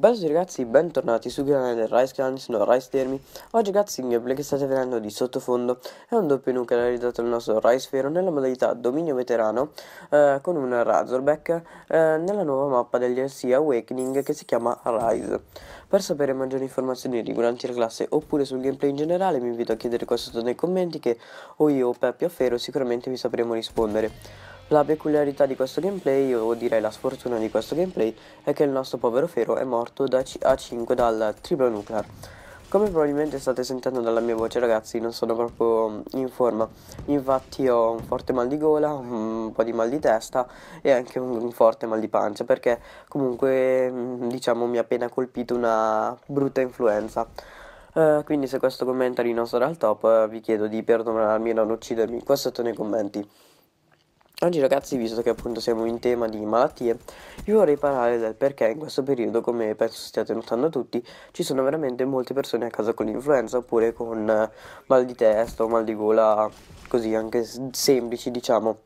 Bello ragazzi, bentornati sul canale del Rice Clans, no Rice Dermi Oggi ragazzi il gameplay che state vedendo di sottofondo è un doppio nuke realizzato dal nostro Rice Fero nella modalità dominio veterano eh, con un Razorback eh, nella nuova mappa del DLC Awakening che si chiama Rise Per sapere maggiori informazioni riguardanti la classe oppure sul gameplay in generale vi invito a chiedere qua sotto nei commenti che o io o Peppio o Fero sicuramente vi sapremo rispondere la peculiarità di questo gameplay, o direi la sfortuna di questo gameplay, è che il nostro povero Fero è morto da A5 dal triplo nuclear. Come probabilmente state sentendo dalla mia voce ragazzi non sono proprio mm, in forma, infatti ho un forte mal di gola, mm, un po' di mal di testa e anche un forte mal di pancia perché comunque mm, diciamo mi ha appena colpito una brutta influenza. Uh, quindi se questo commento non sarà al top eh, vi chiedo di perdonarmi e non uccidermi qua sotto nei commenti. Oggi ragazzi, visto che appunto siamo in tema di malattie, vi vorrei parlare del perché in questo periodo, come penso stiate notando tutti, ci sono veramente molte persone a casa con l'influenza oppure con eh, mal di testa o mal di gola, così anche semplici diciamo.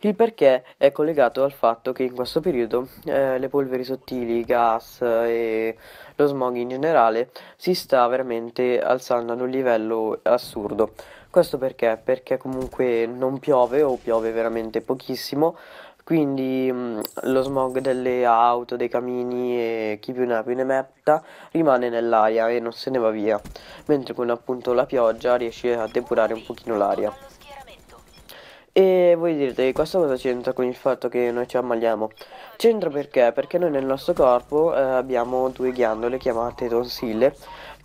Il perché è collegato al fatto che in questo periodo eh, le polveri sottili, i gas eh, e lo smog in generale si sta veramente alzando ad un livello assurdo. Questo perché? Perché comunque non piove o piove veramente pochissimo, quindi mh, mm, lo smog delle auto, dei camini e chi più ne ha più ne metta rimane nell'aria e non se ne va via, mentre con appunto la pioggia riesce a depurare un pochino l'aria. E voi direte, questo cosa c'entra con il fatto che noi ci ammaliamo? C'entra perché? Perché noi nel nostro corpo eh, abbiamo due ghiandole chiamate tonsille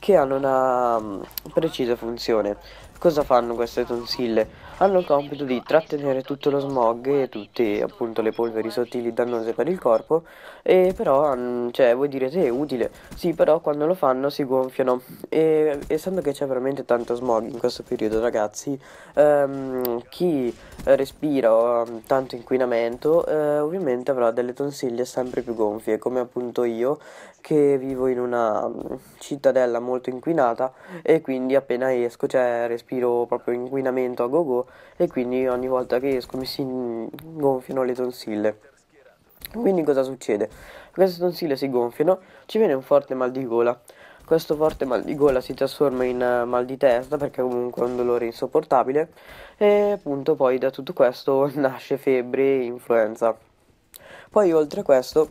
che hanno una mm, precisa funzione. Cosa fanno queste tonsille? Hanno il compito di trattenere tutto lo smog e tutte appunto le polveri sottili dannose per il corpo e però, um, cioè, voi direte è utile, sì però quando lo fanno si gonfiano e essendo che c'è veramente tanto smog in questo periodo ragazzi, um, chi respira o ha tanto inquinamento eh, ovviamente avrà delle tonsille sempre più gonfie come appunto io che vivo in una mm, cittadella molto molto inquinata e quindi appena esco cioè, respiro proprio inquinamento a go go e quindi ogni volta che esco mi si gonfiano le tonsille. Quindi cosa succede? Queste tonsille si gonfiano, ci viene un forte mal di gola. Questo forte mal di gola si trasforma in eh, mal di testa perché comunque è un dolore insopportabile e appunto poi da tutto questo nasce febbre e influenza. Poi oltre a questo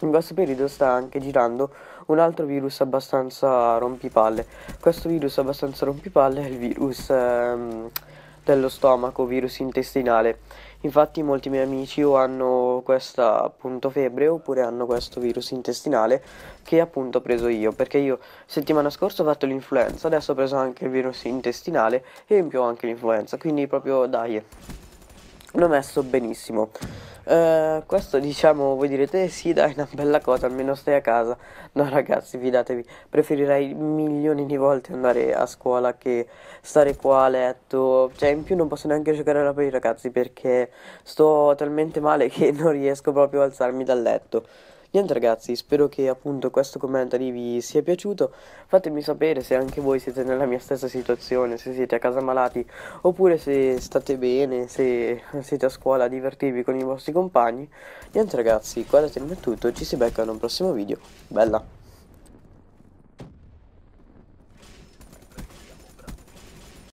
in questo periodo sta anche girando un altro virus abbastanza rompipalle. Questo virus abbastanza rompipalle è il virus ehm, dello stomaco, virus intestinale. Infatti molti miei amici o hanno questa appunto febbre oppure hanno questo virus intestinale che appunto ho preso io, perché io settimana scorsa ho fatto l'influenza, adesso ho preso anche il virus intestinale e in più ho anche l'influenza, quindi proprio dai. L'ho messo benissimo. Eh, questo diciamo, voi direte, eh sì dai, è una bella cosa, almeno stai a casa. No ragazzi, fidatevi, preferirei milioni di volte andare a scuola che stare qua a letto. Cioè, in più non posso neanche giocare alla i ragazzi perché sto talmente male che non riesco proprio a alzarmi dal letto. Niente ragazzi, spero che appunto questo commentary vi sia piaciuto, fatemi sapere se anche voi siete nella mia stessa situazione, se siete a casa malati oppure se state bene, se siete a scuola a divertirvi con i vostri compagni. Niente ragazzi, guardatemi tutto, ci si becca in un prossimo video, bella!